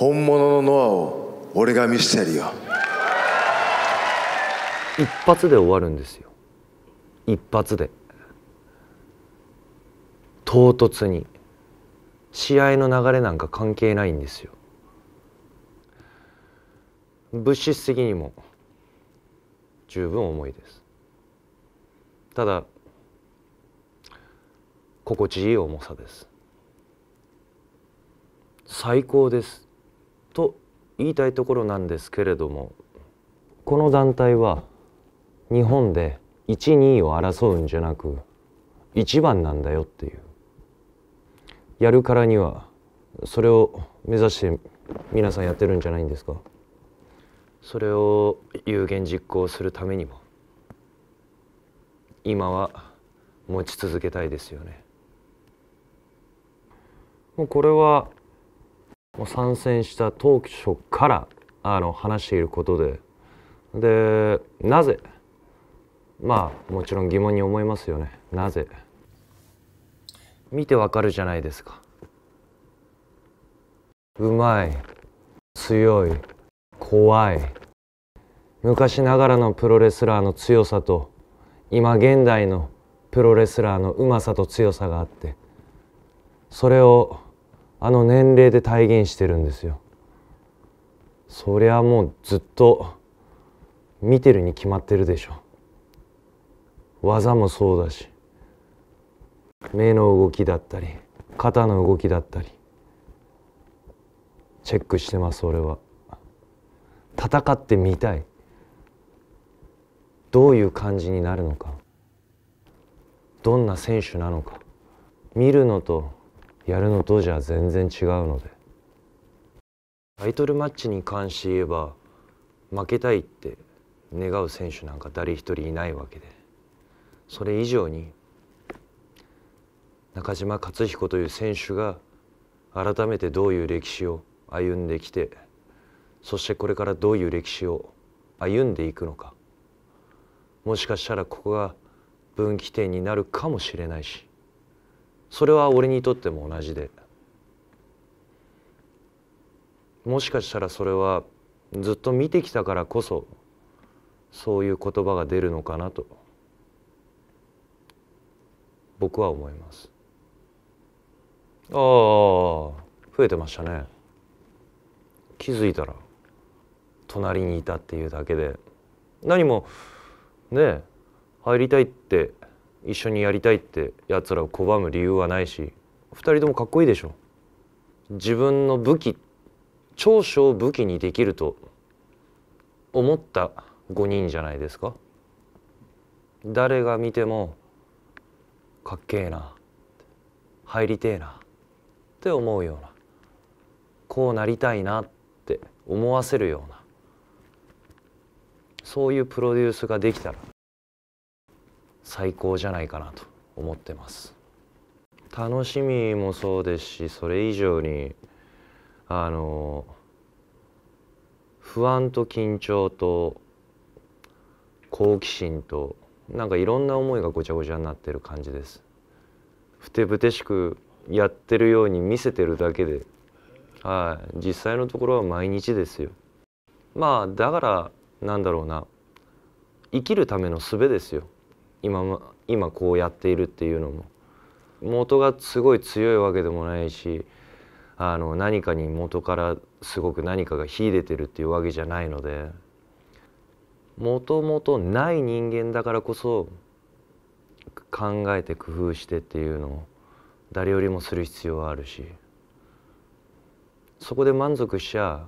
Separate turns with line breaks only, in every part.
本物のノアを俺が見せてやるよ一発で終わるんですよ一発で唐突に試合の流れなんか関係ないんですよ物質的にも十分重いですただ心地いい重さです最高ですと言いたいところなんですけれどもこの団体は日本で1、2位を争うんじゃなく1番なんだよっていうやるからにはそれを目指して皆さんやってるんじゃないんですかそれを有言実行するためにも今は持ち続けたいですよねもうこれは参戦した当初からあの話していることででなぜまあもちろん疑問に思いますよねなぜ見てわかるじゃないですかうまい強い怖い昔ながらのプロレスラーの強さと今現代のプロレスラーのうまさと強さがあってそれをあの年齢で体現してるんですよそりゃもうずっと見てるに決まってるでしょ技もそうだし目の動きだったり肩の動きだったりチェックしてます俺は戦ってみたいどういう感じになるのかどんな選手なのか見るのとやるのとじゃ全然違うのでタイトルマッチに関して言えば負けたいって願う選手なんか誰一人いないわけでそれ以上に中島克彦という選手が改めてどういう歴史を歩んできてそしてこれからどういう歴史を歩んでいくのかもしかしたらここが分岐点になるかもしれないしそれは俺にとっても同じでもしかしたらそれはずっと見てきたからこそそういう言葉が出るのかなと僕は思いますああ増えてましたね気づいたら隣にいたっていうだけで何もね入りたいって一緒にやりたいってやつらを拒む理由はないし二人ともかっこいいでしょ自分の武器長所を武器にできると思った5人じゃないですか誰が見てもかっけえな入りてえなって思うようなこうなりたいなって思わせるようなそういうプロデュースができたら最高じゃないかなと思ってます楽しみもそうですしそれ以上にあの不安と緊張と好奇心となんかいろんな思いがごちゃごちゃになってる感じですふてぶてしくやってるように見せてるだけではい実際のところは毎日ですよまあだからなんだろうな生きるための術ですよ今今こうやっているっていうのも元がすごい強いわけでもないしあの何かに元からすごく何かが秀でてるっていうわけじゃないのでもともとない人間だからこそ考えて工夫してっていうのを誰よりもする必要はあるしそこで満足しちゃ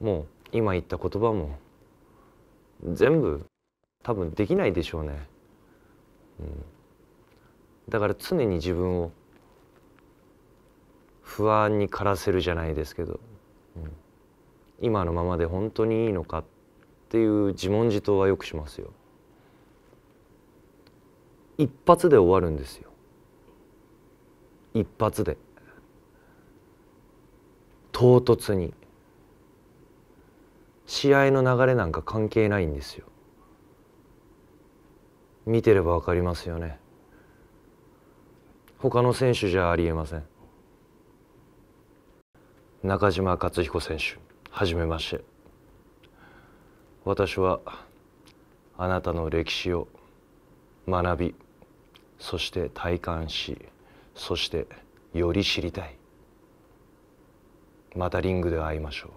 もう今言った言葉も全部多分できないでしょうね。うん、だから常に自分を不安にからせるじゃないですけど、うん、今のままで本当にいいのかっていう自問自答はよくしますよ。一発で終わるんですよ。一発で。唐突に。試合の流れなんか関係ないんですよ。見てれば分かりますよね他の選手じゃありえません中島克彦選手はじめまして私はあなたの歴史を学びそして体感しそしてより知りたいまたリングで会いましょう